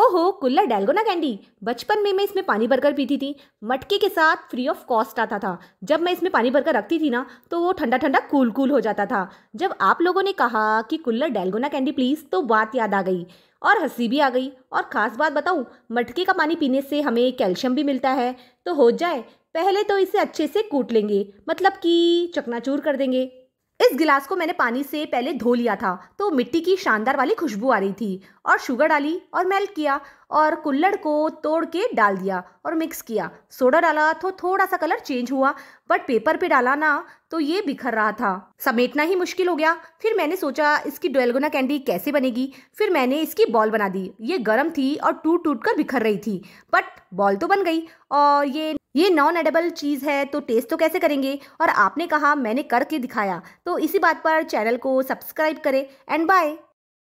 ओहो कुल्ला डेल्गोना कैंडी बचपन में मैं इसमें पानी भरकर पीती थी मटके के साथ फ्री ऑफ कॉस्ट आता था जब मैं इसमें पानी भरकर रखती थी ना तो वो ठंडा ठंडा कूल कूल हो जाता था जब आप लोगों ने कहा कि कुल्ला डेल्गोना कैंडी प्लीज़ तो बात याद आ गई और हंसी भी आ गई और ख़ास बात बताऊँ मटके का पानी पीने से हमें कैल्शियम भी मिलता है तो हो जाए पहले तो इसे अच्छे से कूट लेंगे मतलब कि चकनाचूर कर देंगे इस गिलास को मैंने पानी से पहले धो लिया था तो मिट्टी की शानदार वाली खुशबू आ रही थी और शुगर डाली और मेल्ट किया और कुल्लड़ को तोड़ के डाल दिया और मिक्स किया सोडा डाला तो थोड़ा सा कलर चेंज हुआ बट पेपर पे डाला ना तो ये बिखर रहा था समेटना ही मुश्किल हो गया फिर मैंने सोचा इसकी डोलगोना कैंडी कैसे बनेगी फिर मैंने इसकी बॉल बना दी ये गर्म थी और टूट टूट कर बिखर रही थी बट बॉल तो बन गई और ये ये नॉन एडेबल चीज़ है तो टेस्ट तो कैसे करेंगे और आपने कहा मैंने करके दिखाया तो इसी बात पर चैनल को सब्सक्राइब करें एंड बाय